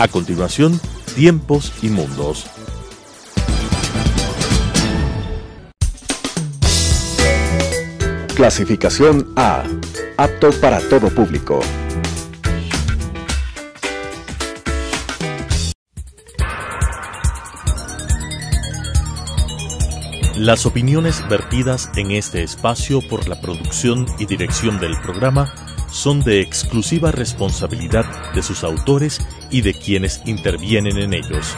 A continuación, Tiempos y Mundos. Clasificación A. Apto para todo público. Las opiniones vertidas en este espacio por la producción y dirección del programa son de exclusiva responsabilidad de sus autores y de quienes intervienen en ellos.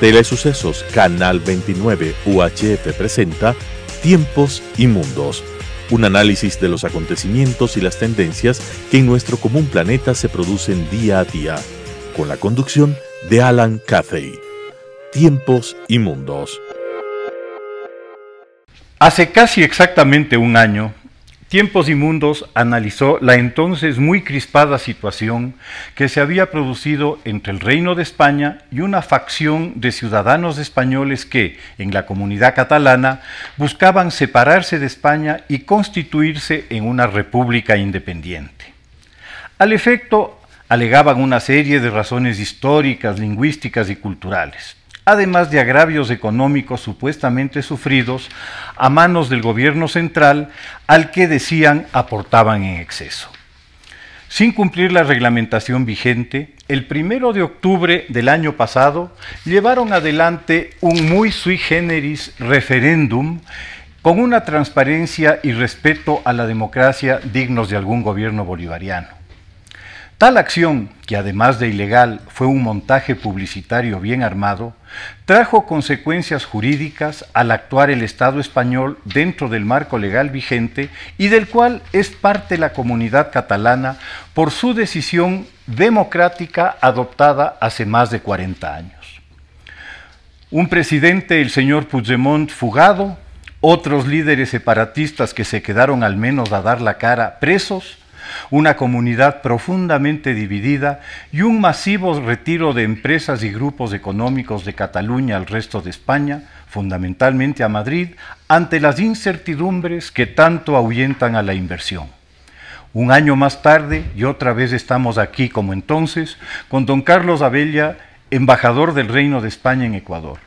Telesucesos Canal 29 UHF presenta Tiempos y Mundos, un análisis de los acontecimientos y las tendencias que en nuestro común planeta se producen día a día, con la conducción de Alan Cathay. Tiempos y Mundos. Hace casi exactamente un año, Tiempos y Mundos analizó la entonces muy crispada situación que se había producido entre el Reino de España y una facción de ciudadanos españoles que, en la comunidad catalana, buscaban separarse de España y constituirse en una república independiente. Al efecto, alegaban una serie de razones históricas, lingüísticas y culturales además de agravios económicos supuestamente sufridos a manos del gobierno central al que decían aportaban en exceso. Sin cumplir la reglamentación vigente, el primero de octubre del año pasado llevaron adelante un muy sui generis referéndum con una transparencia y respeto a la democracia dignos de algún gobierno bolivariano Tal acción, que además de ilegal fue un montaje publicitario bien armado, trajo consecuencias jurídicas al actuar el Estado español dentro del marco legal vigente y del cual es parte la comunidad catalana por su decisión democrática adoptada hace más de 40 años. Un presidente, el señor Puigdemont, fugado, otros líderes separatistas que se quedaron al menos a dar la cara presos, una comunidad profundamente dividida y un masivo retiro de empresas y grupos económicos de Cataluña al resto de España, fundamentalmente a Madrid, ante las incertidumbres que tanto ahuyentan a la inversión. Un año más tarde, y otra vez estamos aquí como entonces, con don Carlos Abella, embajador del Reino de España en Ecuador.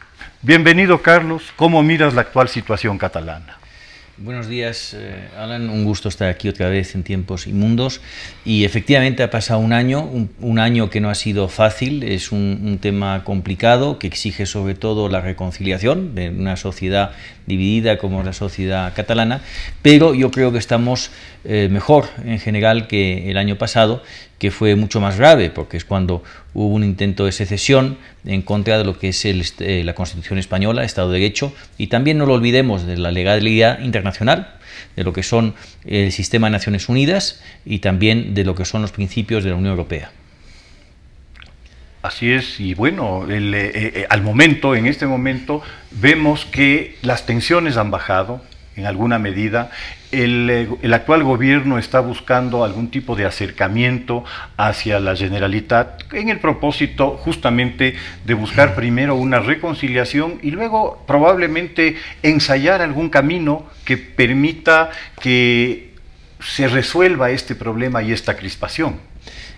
Bienvenido, Carlos. ¿Cómo miras la actual situación catalana? Buenos días, eh, Alan. Un gusto estar aquí otra vez en tiempos inmundos. Y efectivamente ha pasado un año, un, año que no ha sido fácil. Es un, tema complicado que exige sobre todo la reconciliación de una sociedad dividida como la sociedad catalana. Pero yo creo que estamos eh, mejor en general que el año pasado que fue mucho más grave, porque es cuando hubo un intento de secesión en contra de lo que es eh, la Constitución española, Estado de Derecho, y también no lo olvidemos de la legalidad internacional, de lo que son el sistema de Naciones Unidas y también de lo que son los principios de la Unión Europea. Así es, y bueno, eh, eh, al momento, en este momento, vemos que las tensiones han bajado, en alguna medida. Eh, el, actual gobierno está buscando algún tipo de acercamiento hacia la Generalitat en el propósito justamente de buscar primero una reconciliación y luego probablemente ensayar algún camino que permita que se resuelva este problema y esta crispación.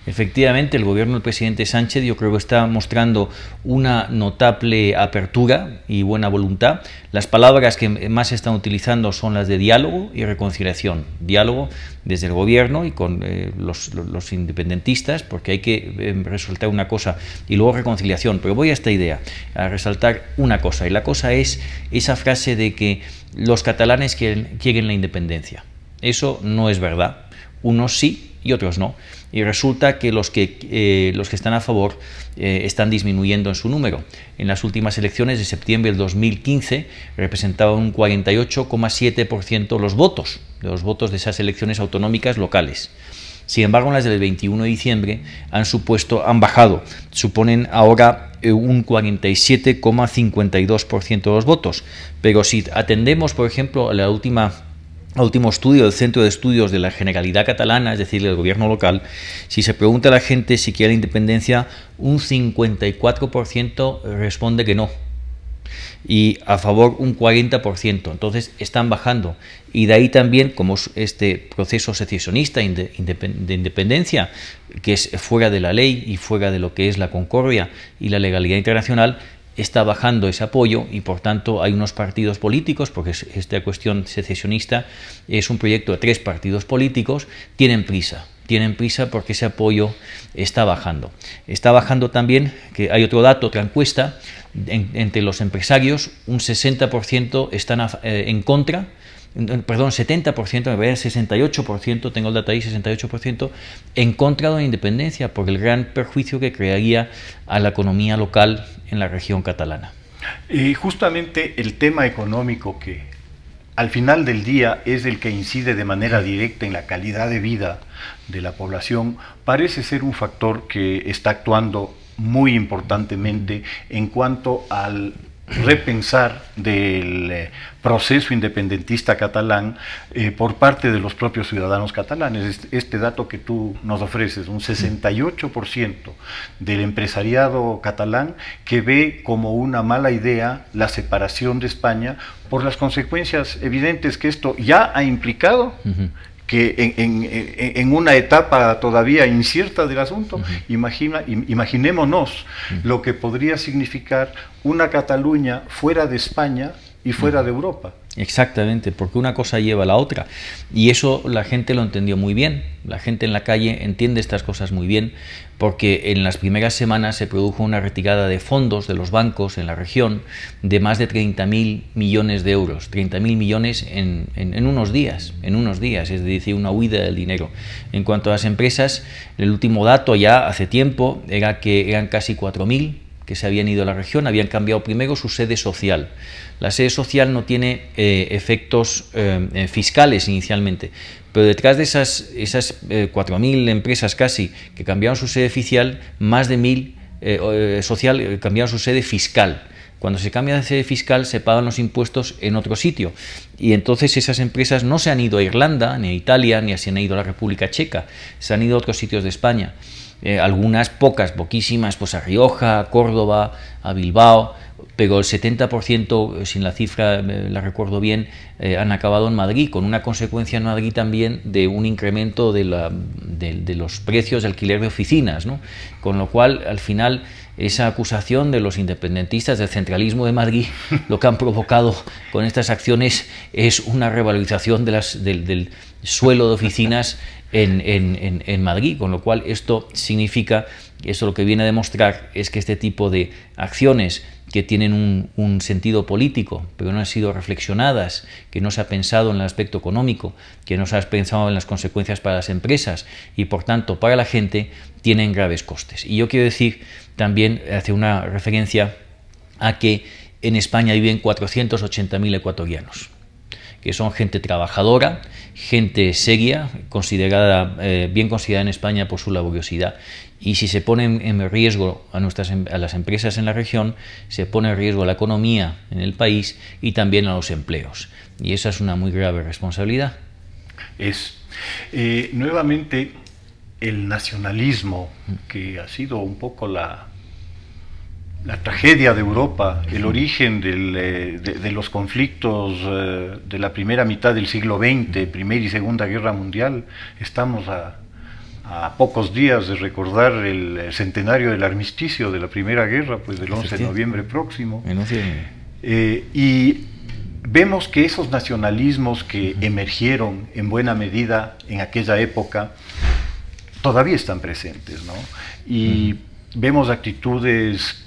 Efectivamente, el gobierno del presidente Sánchez yo creo que está mostrando una notable apertura y buena voluntad. Las palabras que más se están utilizando son las de diálogo y reconciliación. Diálogo desde el gobierno y con eh, los, independentistas, porque hay que em, resaltar una cosa y luego reconciliación. Pero voy a esta idea, a resaltar una cosa. Y la cosa es esa frase de que los catalanes quieren la independencia. Eso no es verdad. Unos sí y otros no y resulta que los que, eh, los que están a favor eh, están disminuyendo en su número. En las últimas elecciones de septiembre del 2015 representaban un 48,7% los votos, los votos de esas elecciones autonómicas locales. Sin embargo, en las del 21 de diciembre han supuesto, han bajado, suponen ahora eh, un 47,52% de los votos. Pero si atendemos, por ejemplo, a la última último estudio del Centro de Estudios de la Generalidad Catalana, es decir, del gobierno local, si se pregunta a la gente si quiere la independencia, un 54% responde que no. Y a favor un 40%. Entonces están bajando. Y de ahí también, como este proceso secesionista de independencia, que es fuera de la ley y fuera de lo que es la concordia y la legalidad internacional, está bajando ese apoyo y por tanto hay unos partidos políticos, porque esta cuestión secesionista es un proyecto de tres partidos políticos, tienen prisa. Tienen prisa porque ese apoyo está bajando. Está bajando también, que hay otro dato, otra encuesta, entre los empresarios, un 60% están eh, en contra perdón, 70%, me voy a 68%, tengo el data ahí, 68% en contra de la independencia por el gran perjuicio que crearía a la economía local en la región catalana. Y justamente el tema económico que al final del día es el que incide de manera directa en la calidad de vida de la población, parece ser un factor que está actuando muy importantemente en cuanto al repensar del eh, proceso independentista catalán eh, por parte de los propios ciudadanos catalanes. Este dato que tú nos ofreces, un 68% del empresariado catalán que ve como una mala idea la separación de España por las consecuencias evidentes que esto ya ha implicado que en, una etapa todavía incierta del asunto, imaginémonos lo que podría significar una Cataluña fuera de España y fuera de Europa. Exactamente, porque una cosa lleva a la otra. Y eso la gente lo entendió muy bien. La gente en la calle entiende estas cosas muy bien, porque en las primeras semanas se produjo una retirada de fondos de los bancos en la región de más de 30.000 millones de euros. 30.000 millones en, unos días, en unos días, es decir, una huida del dinero. En cuanto a las empresas, el último dato ya hace tiempo era que eran casi 4.000 que se habían ido a la región habían cambiado primero su sede social. La sede social no tiene eh, efectos eh, eh, fiscales inicialmente, pero detrás de esas, esas 4.000 empresas casi que cambiaron su sede oficial, más de 1.000 social cambiaron su sede fiscal. Cuando se cambia de sede fiscal se pagan los impuestos en otro sitio. Y entonces esas empresas no se han ido a Irlanda, ni a Italia, ni se han ido a la República Checa, se han ido a otros sitios de España. Eh, algunas pocas, poquísimas, pues a Rioja, a Córdoba, a Bilbao, pero el 70%, eh, sin la cifra eh, la recuerdo bien, han acabado en Madrid, con una consecuencia en Madrid también de un incremento de, la, de los precios de alquiler de oficinas, ¿no? con lo cual al final esa acusación de los independentistas del centralismo de Madrid, lo que han provocado con estas acciones es una revalorización del, suelo de oficinas en, en, Madrid, con lo cual esto significa, eso lo que viene a demostrar es que este tipo de acciones que tienen un, sentido político, pero no han sido reflexionadas, que no se ha pensado en el aspecto económico, que no se ha pensado en las consecuencias para las empresas y por tanto para la gente tienen graves costes. Y yo quiero decir también, hace una referencia a que en España viven 480.000 ecuatorianos que son gente trabajadora, gente seria, considerada, eh, bien considerada en España por su laboriosidad. Y si se pone en riesgo a, nuestras, em, a las empresas en la región, se pone en riesgo a la economía en el país y también a los empleos. Y esa es una muy grave responsabilidad. Es. Eh, nuevamente, el nacionalismo, que ha sido un poco la, la tragedia de Europa, el origen eh, de, de, los conflictos eh, de la primera mitad del siglo XX, Primera y Segunda Guerra Mundial, estamos a, a pocos días de recordar el eh, centenario del armisticio de la Primera Guerra, pues del 11 de noviembre próximo. Eh, y vemos que esos nacionalismos que emergieron en buena medida en aquella época todavía están presentes, ¿no? Y vemos actitudes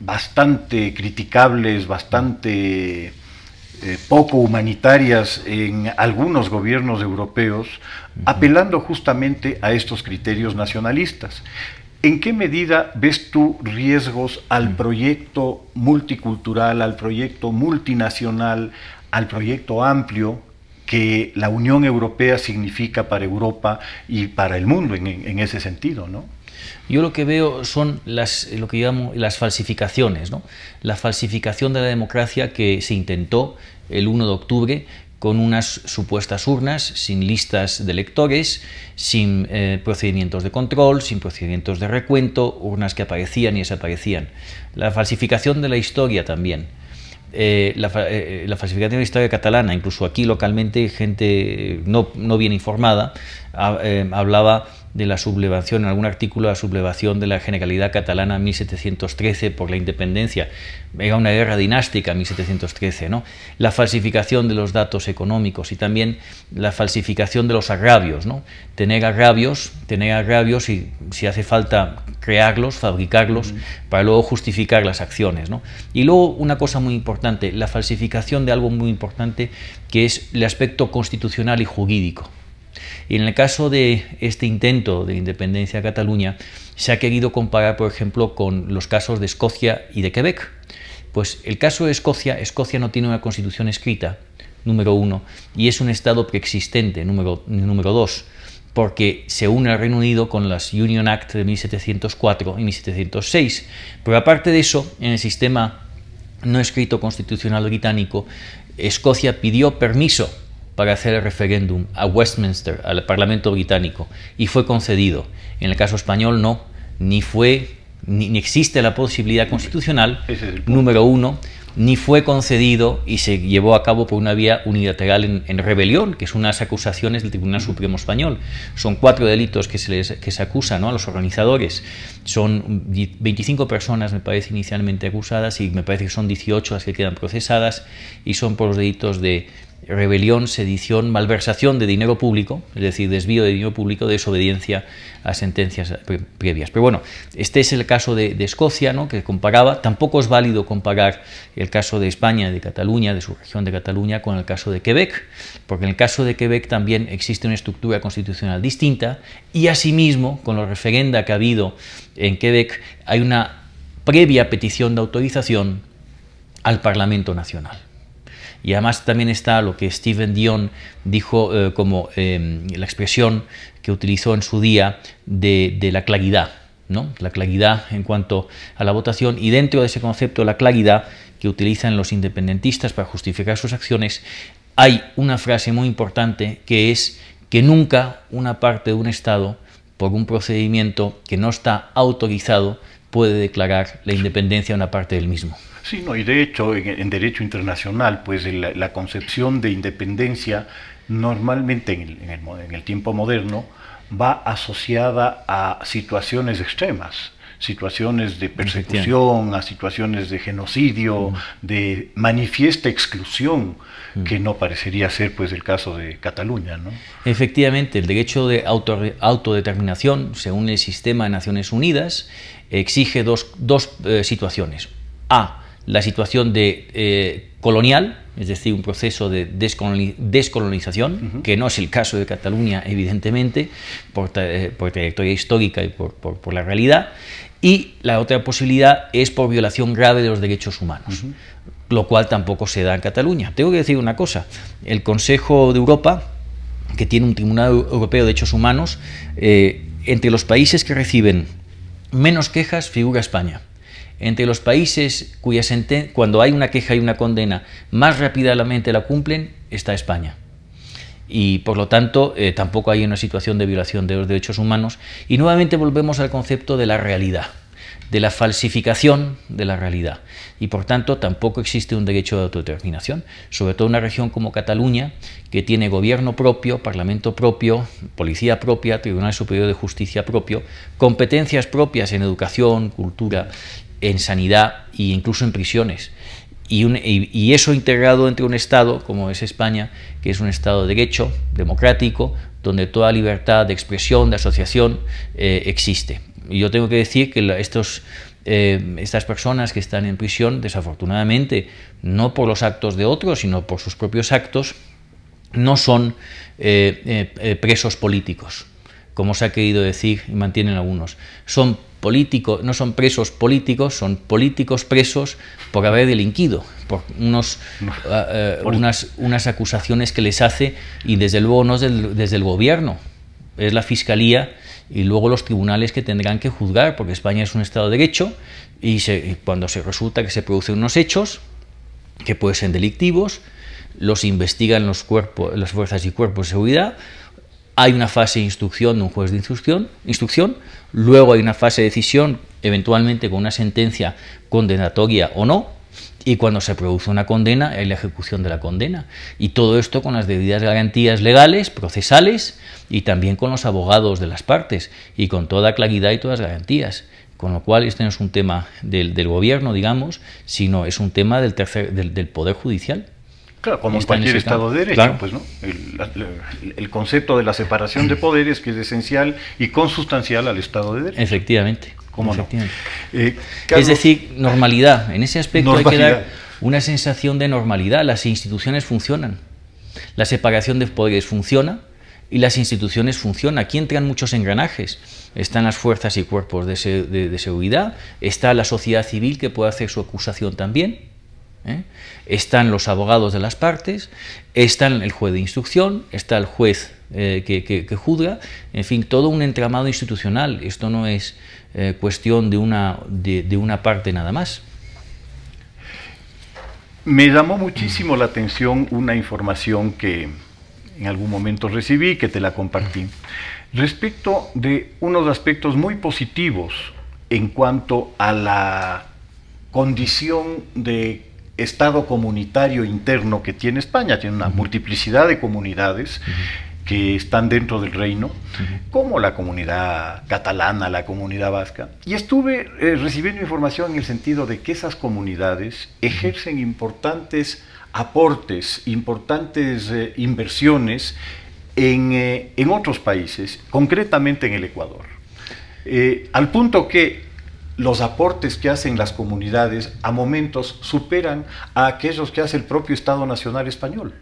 bastante criticables, bastante eh, poco humanitarias en algunos gobiernos europeos, apelando justamente a estos criterios nacionalistas. ¿En qué medida ves tú riesgos al proyecto multicultural, al proyecto multinacional, al proyecto amplio que la Unión Europea significa para Europa y para el mundo en, en ese sentido, ¿no? Yo lo que veo son las, lo que las falsificaciones, la falsificación de la democracia que se intentó el 1 de octubre con unas supuestas urnas, sin listas de electores, sin eh, procedimientos de control, sin procedimientos de recuento, urnas que aparecían y desaparecían. La falsificación de la historia también. Eh, eh, la, falsificación de la historia catalana, incluso aquí localmente gente no bien informada, Em, hablaba de la sublevación, en algún artículo, la sublevación de la generalidad catalana en 1713 por la independencia. Era una guerra dinástica en 1713, ¿no? La falsificación de los datos económicos y también la falsificación de los agravios, ¿no? Tener agravios, tener agravios y si hace falta crearlos, fabricarlos, mm. para luego justificar las acciones, Y luego una cosa muy importante, la falsificación de algo muy importante que es el aspecto constitucional y jurídico. Y en el caso de este intento de independencia de Cataluña, se ha querido comparar, por ejemplo, con los casos de Escocia y de Quebec. Pues el caso de Escocia, Escocia no tiene una constitución escrita, número uno, y es un Estado preexistente, número, número dos, porque se une al Reino Unido con las Union Act de 1704 y 1706. Pero aparte de eso, en el sistema no escrito constitucional británico, Escocia pidió permiso para hacer el referéndum a Westminster, al Parlamento británico, y fue concedido. En el caso español no, ni fue, ni, existe la posibilidad constitucional, número uno, ni fue concedido y se llevó a cabo por una vía unilateral en, rebelión, que son unas acusaciones del Tribunal Supremo Español. Son cuatro delitos que se, les, acusan a los organizadores. Son 25 personas, me parece, inicialmente acusadas y me parece que son 18 las que quedan procesadas y son por los delitos de rebelión, sedición, malversación de dinero público, es decir, desvío de dinero público, desobediencia a sentencias previas. Pero bueno, este es el caso de, Escocia, ¿no? que comparaba, tampoco es válido comparar el caso de España, de Cataluña, de su región de Cataluña, con el caso de Quebec, porque en el caso de Quebec también existe una estructura constitucional distinta y asimismo, con la referenda que ha habido en Quebec, hay una previa petición de autorización al Parlamento Nacional. Y además también está lo que Steven Dion dijo eh, como eh, la expresión que utilizó en su día de, la claridad, ¿no? la claridad en cuanto a la votación y dentro de ese concepto de la claridad que utilizan los independentistas para justificar sus acciones, hay una frase muy importante que es que nunca una parte de un Estado, por un procedimiento que no está autorizado, puede declarar la independencia a una parte del mismo. Sí, no, y de hecho en, derecho internacional, pues la, concepción de independencia normalmente en el, tiempo moderno va asociada a situaciones extremas, situaciones de persecución, a situaciones de genocidio, de manifiesta exclusión, que no parecería ser pues el caso de Cataluña. Efectivamente, el derecho de autodeterminación, según el sistema de Naciones Unidas, exige dos, dos eh, situaciones. A, la situación de eh, colonial, es decir, un proceso de descolonización, que no es el caso de Cataluña, evidentemente, por, eh, trayectoria histórica y por, la realidad, y la otra posibilidad es por violación grave de los derechos humanos, lo cual tampoco se da en Cataluña. Tengo que decir una cosa, el Consejo de Europa, que tiene un Tribunal Europeo de Derechos Humanos, eh, entre los países que reciben menos quejas figura España. Entre los países cuya sentencia... cuando hay una queja y una condena más rápidamente la cumplen está España. Y por lo tanto eh, tampoco hay una situación de violación de los derechos humanos. Y nuevamente volvemos al concepto de la realidad de la falsificación de la realidad. Y por tanto, tampoco existe un derecho de autodeterminación, sobre todo en una región como Cataluña, que tiene gobierno propio, parlamento propio, policía propia, Tribunal Superior de Justicia propio, competencias propias en educación, cultura en sanidad e incluso en prisiones. Y, eso integrado entre un Estado como es España, que es un Estado de derecho, democrático, donde toda libertad de expresión, de asociación eh, existe. Y yo tengo que decir que estos, eh, estas personas que están en prisión, desafortunadamente, no por los actos de otros, sino por sus propios actos, no son eh, presos políticos, como se ha querido decir y mantienen algunos. Son Político, no son presos políticos, son políticos presos por haber delinquido, por unos, ah, eh, Unas, acusaciones que les hace y desde luego no es desde el gobierno, es la fiscalía y luego los tribunales que tendrán que juzgar, porque España es un Estado de Derecho y, cuando se resulta que se producen unos hechos que pueden ser delictivos, los investigan los cuerpos, las fuerzas y cuerpos de seguridad, hay una fase de instrucción de un juez de instrucción, instrucción luego hay una fase de decisión, eventualmente con una sentencia condenatoria o no, y cuando se produce una condena hay la ejecución de la condena. Y todo esto con las debidas garantías legales, procesales y también con los abogados de las partes y con toda claridad y todas las garantías. Con lo cual, este no es un tema del, gobierno, digamos, sino es un tema del Poder Judicial. Claro, como en cualquier Estado de Derecho, pues, ¿no? El, concepto de la separación de poderes que es esencial y consustancial al Estado de Derecho. Efectivamente. ¿Cómo eh, es decir, normalidad. En ese aspecto hay que dar una sensación de normalidad. Las instituciones funcionan. La separación de poderes funciona y las instituciones funcionan. Aquí entran muchos engranajes. Están las fuerzas y cuerpos de seguridad, está la sociedad civil que puede hacer su acusación también ¿eh? Están los abogados de las partes, está el juez de instrucción, está el juez eh, que, que, juzga, en fin, todo un entramado institucional. Esto no es eh, cuestión de una, de, de una parte nada más. Me llamó muchísimo la atención una información que en algún momento recibí, que te la compartí, respecto de unos aspectos muy positivos en cuanto a la condición de Estado comunitario interno que tiene España, tiene una multiplicidad de comunidades que están dentro del reino, como la comunidad catalana, la comunidad vasca. Y estuve eh, recibiendo información en el sentido de que esas comunidades ejercen importantes aportes, importantes eh, inversiones en, eh, en, otros países, concretamente en el Ecuador. al punto que los aportes que hacen las comunidades a momentos superan a aquellos que hace el propio Estado Nacional Español.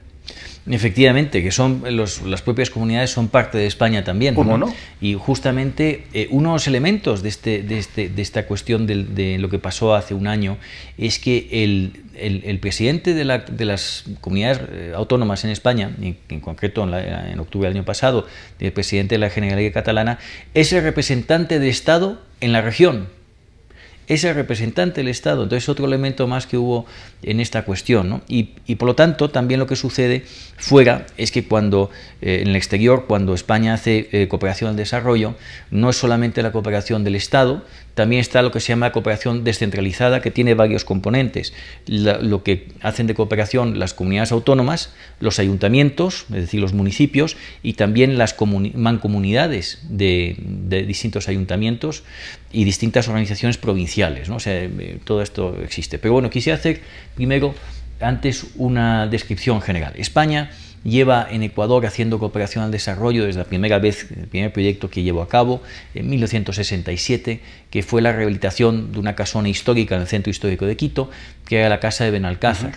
Efectivamente, que son las propias comunidades son parte de España también. ¿Cómo no? Y justamente eh, unos elementos de, este, de, este, de esta cuestión de, de, lo que pasó hace un año es que el, el, presidente de, la, de, las comunidades eh, autónomas en España, en, concreto en, en, octubre del año pasado, el presidente de la Generalidad Catalana, es el representante de Estado en la región es el representante del Estado. Entonces, otro elemento más que hubo en esta cuestión. Y, por lo tanto, también lo que sucede fuera es que cuando eh, en el exterior, cuando España hace eh, cooperación al desarrollo, no es solamente la cooperación del Estado, también está lo que se llama cooperación descentralizada, que tiene varios componentes. lo que hacen de cooperación las comunidades autónomas, los ayuntamientos, es decir, los municipios, y también las mancomunidades de, de, distintos ayuntamientos y distintas organizaciones provinciales. ¿no? O sea, eh, todo esto existe. Pero bueno, quisiera hacer primero antes una descripción general. España lleva en Ecuador haciendo cooperación al desarrollo desde la primera vez, el primer proyecto que llevó a cabo en 1967, que fue la rehabilitación de una casona histórica en el centro histórico de Quito, que era la casa de Benalcázar.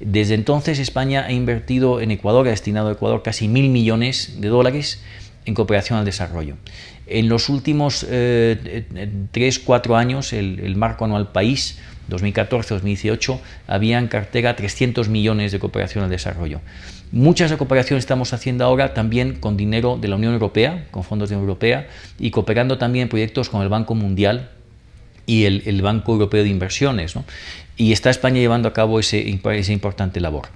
Desde entonces España ha invertido en Ecuador, ha destinado a Ecuador casi mil millones de dólares en cooperación al desarrollo. En los últimos eh, eh, tres, cuatro años, el, marco anual país 2014-2018, había en cartera 300 millones de cooperación al desarrollo. Muchas cooperaciones estamos haciendo ahora también con dinero de la Unión Europea, con fondos de la Unión Europea, y cooperando también proyectos con el Banco Mundial y el, Banco Europeo de Inversiones. Y está España llevando a cabo ese, esa importante labor.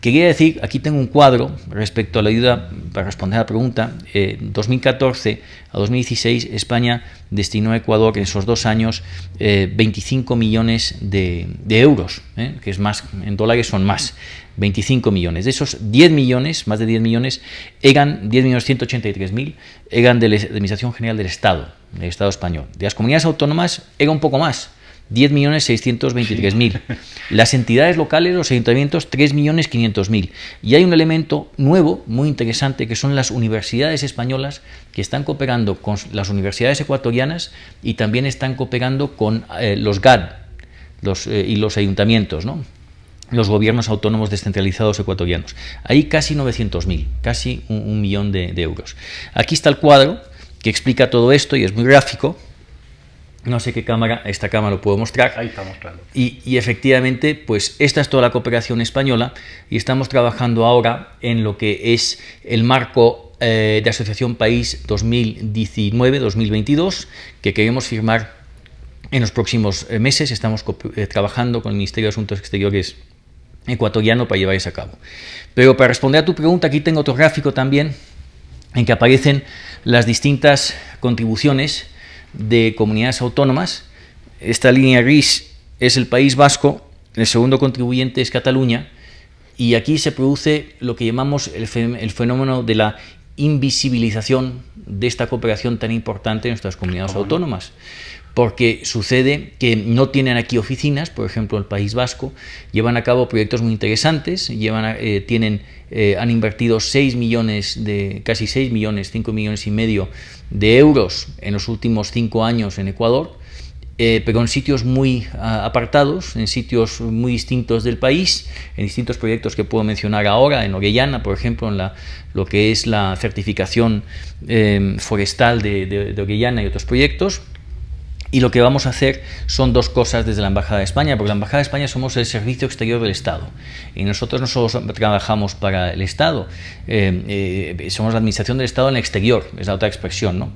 Quería decir, aquí tengo un cuadro respecto a la ayuda, para responder a la pregunta, eh, 2014 a 2016 España destinó a Ecuador en esos dos años 25 eh, millones de, euros, eh, que es más, en dólares son más, 25 millones. De esos 10 millones, más de 10 millones, eran 10 millones 183 mil, eran de la Administración General del Estado, del Estado español. De las comunidades autónomas era un poco más, 10.623.000. mil Las entidades locales, los ayuntamientos, 3.500.000. Y hay un elemento nuevo, muy interesante, que son las universidades españolas que están cooperando con las universidades ecuatorianas y también están cooperando con eh, los GAD los, eh, y los ayuntamientos, ¿no? los gobiernos autónomos descentralizados ecuatorianos. hay casi 900.000, casi un, millón de euros. Aquí está el cuadro que explica todo esto y es muy gráfico no sé qué cámara, esta cámara lo puedo mostrar. Ahí está mostrando. Y, efectivamente, pues esta es toda la cooperación española y estamos trabajando ahora en lo que es el marco eh, de Asociación País 2019-2022 que queremos firmar en los próximos eh, meses. Estamos eh, trabajando con el Ministerio de Asuntos Exteriores ecuatoriano para llevar eso a cabo. Pero para responder a tu pregunta, aquí tengo otro gráfico también en que aparecen las distintas contribuciones de comunidades autónomas. Esta línea gris es el País Vasco, el segundo contribuyente es Cataluña, y aquí se produce lo que llamamos el, fenómeno de la invisibilización de esta cooperación tan importante en nuestras comunidades autónomas porque sucede que no tienen aquí oficinas, por ejemplo, el País Vasco, llevan a cabo proyectos muy interesantes, eh, tienen, eh, han invertido 6 millones de, casi 6 millones, 5 millones y medio de euros en los últimos 5 años en Ecuador, eh, pero en sitios muy apartados, en sitios muy distintos del país, en distintos proyectos que puedo mencionar ahora, en Orellana, por ejemplo, en lo que es la certificación forestal de, de, y otros proyectos, y lo que vamos a hacer son dos cosas desde la Embajada de España, porque la Embajada de España somos el servicio exterior del Estado. Y nosotros no solo trabajamos para el Estado, eh, eh, somos la administración del Estado en el exterior, es la otra expresión. ¿no?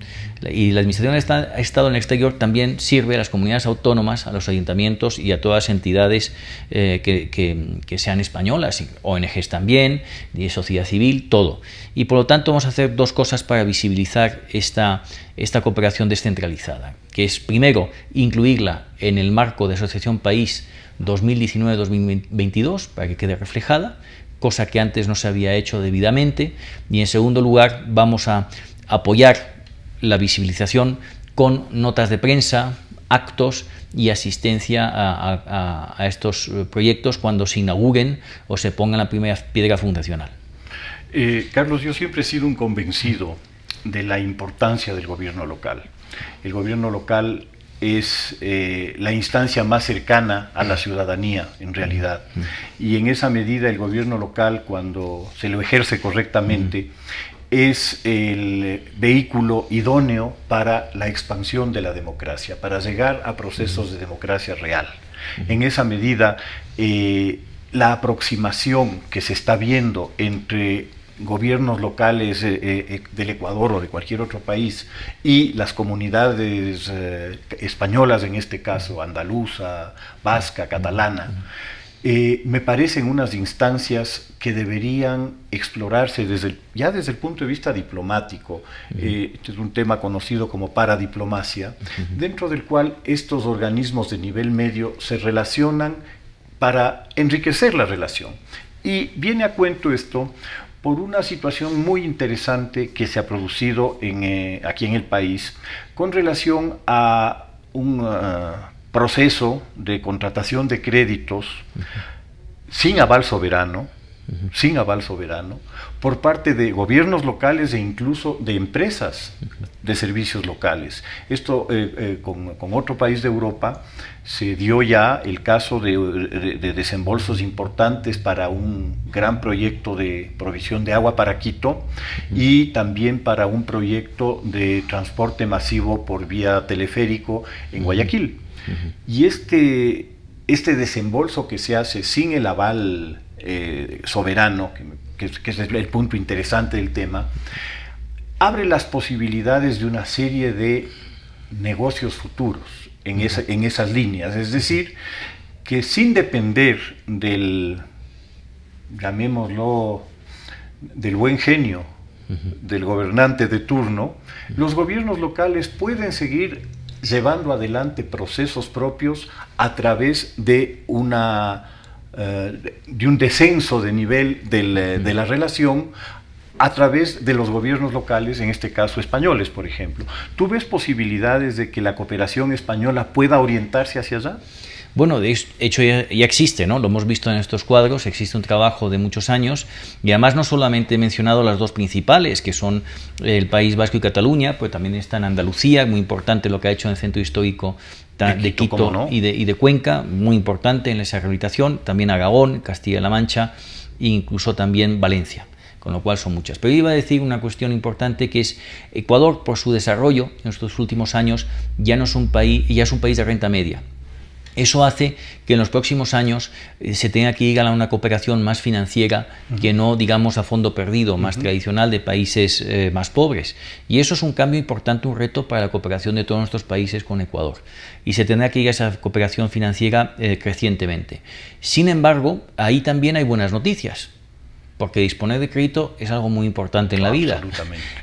Y la administración del Estado en el exterior también sirve a las comunidades autónomas, a los ayuntamientos y a todas las entidades eh, que, sean españolas, ONGs también, y sociedad civil, todo. Y por lo tanto vamos a hacer dos cosas para visibilizar esta esta cooperación descentralizada, que es primero incluirla en el marco de Asociación País 2019-2022 para que quede reflejada, cosa que antes no se había hecho debidamente, y en segundo lugar vamos a apoyar la visibilización con notas de prensa, actos y asistencia a, estos eh, proyectos cuando se inauguren o se pongan la primera piedra fundacional. Eh, Carlos, yo siempre he sido un convencido de la importancia del gobierno local. El gobierno local es eh, la instancia más cercana a la mm. ciudadanía, en mm. realidad. Mm. Y en esa medida el gobierno local, cuando se lo ejerce correctamente, es el vehículo idóneo para la expansión de la democracia, para llegar a procesos de democracia real. En esa medida, eh, la aproximación que se está viendo entre gobiernos locales eh, eh, eh, del Ecuador o de cualquier otro país y las comunidades españolas, en este caso andaluza, vasca, catalana, me parecen unas instancias que deberían explorarse desde ya desde el punto de vista diplomático. este es un tema conocido como paradiplomacia, dentro del cual estos organismos de nivel medio se relacionan para enriquecer la relación. Y viene a cuento esto por una situación muy interesante que se ha producido eh, aquí en el país con relación a un eh, proceso de contratación de créditos sin aval soberano, sin aval soberano, por parte de gobiernos locales e incluso de empresas de servicios locales. Esto eh, eh, con, otro país de Europa se dio ya el caso de, desembolsos importantes para un gran proyecto de provisión de agua para Quito y también para un proyecto de transporte masivo por vía teleférico en Guayaquil. Y este, este desembolso que se hace sin el aval eh, soberano, que me que, es el punto interesante del tema, abre las posibilidades de una serie de negocios futuros en esas líneas. Es decir, que sin depender del, llamémoslo, del buen genio del gobernante de turno, los gobiernos locales pueden seguir llevando adelante procesos propios a través de una eh, de un descenso de nivel eh, de la relación a través de los gobiernos locales, en este caso españoles, por ejemplo. ¿Tú ves posibilidades de que la cooperación española pueda orientarse hacia allá? Bueno, de hecho ya, existe, ¿no? Lo hemos visto en estos cuadros, existe un trabajo de muchos años y además no solamente he mencionado las dos principales, que son el País Vasco y Cataluña, pues también está en Andalucía, muy importante lo que ha hecho en el Centro Histórico de Quito, y, de, Cuenca, muy importante en esa rehabilitación, también Agagón, Castilla-La Mancha e incluso también Valencia con lo cual son muchas. Pero iba a decir una cuestión importante que es Ecuador, por su desarrollo en estos últimos años, ya no es un país, ya es un país de renta media. Eso hace que en los próximos años eh, se tenga que ir a una cooperación más financiera que no, digamos, a fondo perdido, más tradicional de países eh, más pobres. Y eso es un cambio importante, un reto para la cooperación de todos nuestros países con Ecuador. Y se tendrá que ir a esa cooperación financiera eh, crecientemente. Sin embargo, ahí también hay buenas noticias porque disponer de crédito es algo muy importante en la vida.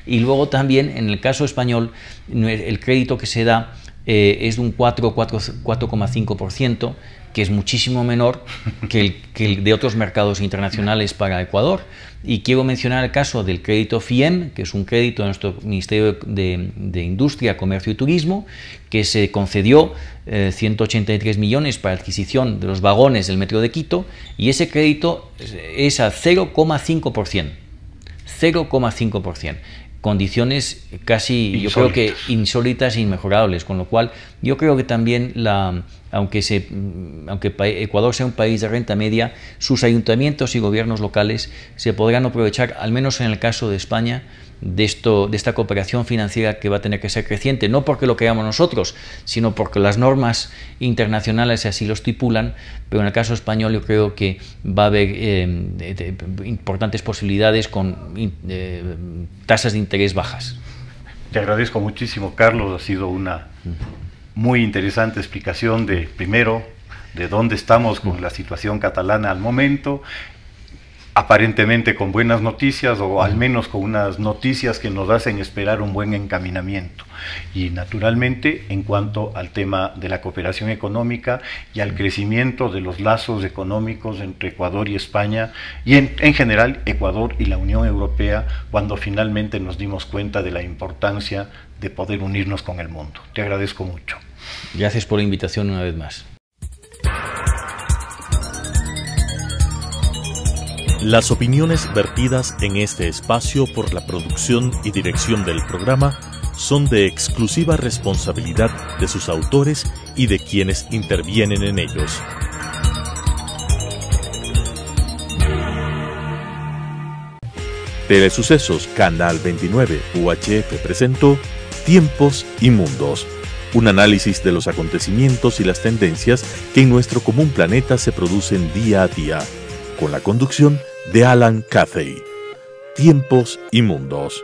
Y luego también, en el caso español, el crédito que se da eh, es de un 4,5%, que es muchísimo menor que el, de otros mercados internacionales para Ecuador. Y quiero mencionar el caso del crédito FIEM, que es un crédito de nuestro Ministerio de, Industria, Comercio y Turismo, que se concedió 183 eh, millones para adquisición de los vagones del Metro de Quito, y ese crédito es a 0,5%. 0,5% condiciones casi, yo creo que insólitas e inmejorables, con lo cual yo creo que también, la, aunque, se, aunque Ecuador sea un país de renta media, sus ayuntamientos y gobiernos locales se podrán aprovechar, al menos en el caso de España, de, esto, de esta cooperación financiera que va a tener que ser creciente, no porque lo creamos nosotros, sino porque las normas internacionales así lo estipulan, pero en el caso español yo creo que va a haber eh, importantes posibilidades con eh, tasas de interés bajas. Te agradezco muchísimo, Carlos, ha sido una muy interesante explicación de, primero, de dónde estamos con mm. la situación catalana al momento, aparentemente con buenas noticias o al mm. menos con unas noticias que nos hacen esperar un buen encaminamiento. Y naturalmente en cuanto al tema de la cooperación económica y al mm. crecimiento de los lazos económicos entre Ecuador y España y en, general Ecuador y la Unión Europea cuando finalmente nos dimos cuenta de la importancia de poder unirnos con el mundo. Te agradezco mucho. Gracias por la invitación una vez más. Las opiniones vertidas en este espacio por la producción y dirección del programa son de exclusiva responsabilidad de sus autores y de quienes intervienen en ellos. Telesucesos Canal 29 UHF presentó Tiempos y Mundos un análisis de los acontecimientos y las tendencias que en nuestro común planeta se producen día a día, con la conducción de Alan Cathay. Tiempos y Mundos.